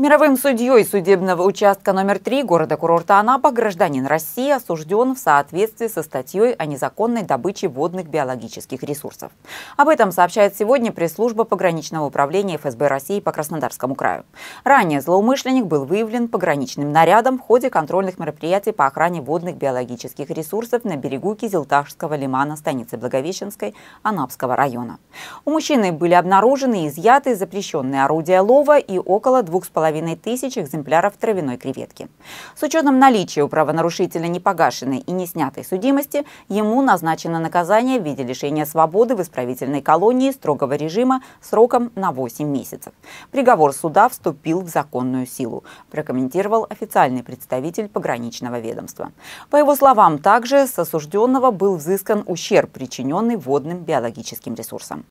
Мировым судьей судебного участка номер 3 города-курорта Анапа гражданин России осужден в соответствии со статьей о незаконной добыче водных биологических ресурсов. Об этом сообщает сегодня пресс-служба пограничного управления ФСБ России по Краснодарскому краю. Ранее злоумышленник был выявлен пограничным нарядом в ходе контрольных мероприятий по охране водных биологических ресурсов на берегу Кизилташского лимана станицы Благовещенской Анапского района. У мужчины были обнаружены и изъяты запрещенные орудия лова и около 2,5 тысяч экземпляров травяной креветки. С учетом наличия у правонарушителя непогашенной и неснятой судимости, ему назначено наказание в виде лишения свободы в исправительной колонии строгого режима сроком на 8 месяцев. Приговор суда вступил в законную силу, прокомментировал официальный представитель пограничного ведомства. По его словам, также с осужденного был взыскан ущерб, причиненный водным биологическим ресурсом.